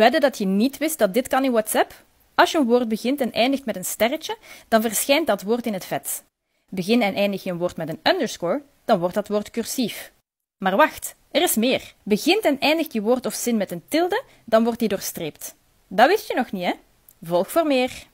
Wedden dat je niet wist dat dit kan in WhatsApp? Als je een woord begint en eindigt met een sterretje, dan verschijnt dat woord in het vet. Begin en eindig je een woord met een underscore, dan wordt dat woord cursief. Maar wacht, er is meer. Begint en eindigt je woord of zin met een tilde, dan wordt die doorstreept. Dat wist je nog niet, hè? Volg voor meer.